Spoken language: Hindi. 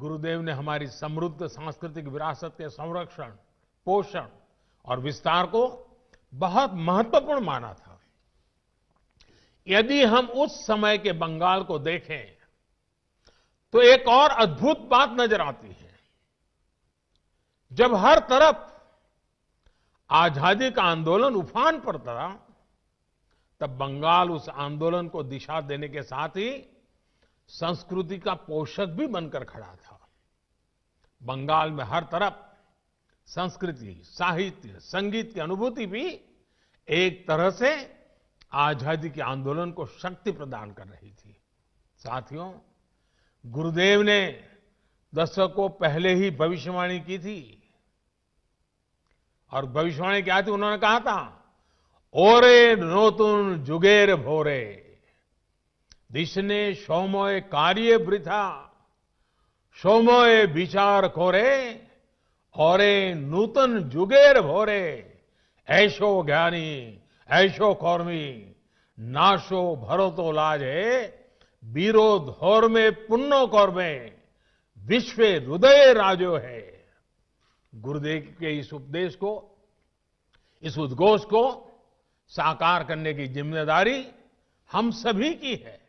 गुरुदेव ने हमारी समृद्ध सांस्कृतिक विरासत के संरक्षण पोषण और विस्तार को बहुत महत्वपूर्ण माना था यदि हम उस समय के बंगाल को देखें तो एक और अद्भुत बात नजर आती है जब हर तरफ आजादी का आंदोलन उफान पर था तब बंगाल उस आंदोलन को दिशा देने के साथ ही संस्कृति का पोषक भी बनकर खड़ा था बंगाल में हर तरफ संस्कृति साहित्य संगीत की अनुभूति भी एक तरह से आजादी के आंदोलन को शक्ति प्रदान कर रही थी साथियों गुरुदेव ने दशकों पहले ही भविष्यवाणी की थी और भविष्यवाणी क्या थी उन्होंने कहा था ओरे नोतुन जुगेर भोरे दिशने सोमय कार्य वृथा सोमय विचार कोरे और नूतन जुगेर भोरे ऐशो ज्ञानी ऐशो कौर्मी नाशो भरोतो लाजे वीरो धोर में पुण्यो कौर्मे विश्व हृदय राजो है गुरुदेव के इस उपदेश को इस उद्घोष को साकार करने की जिम्मेदारी हम सभी की है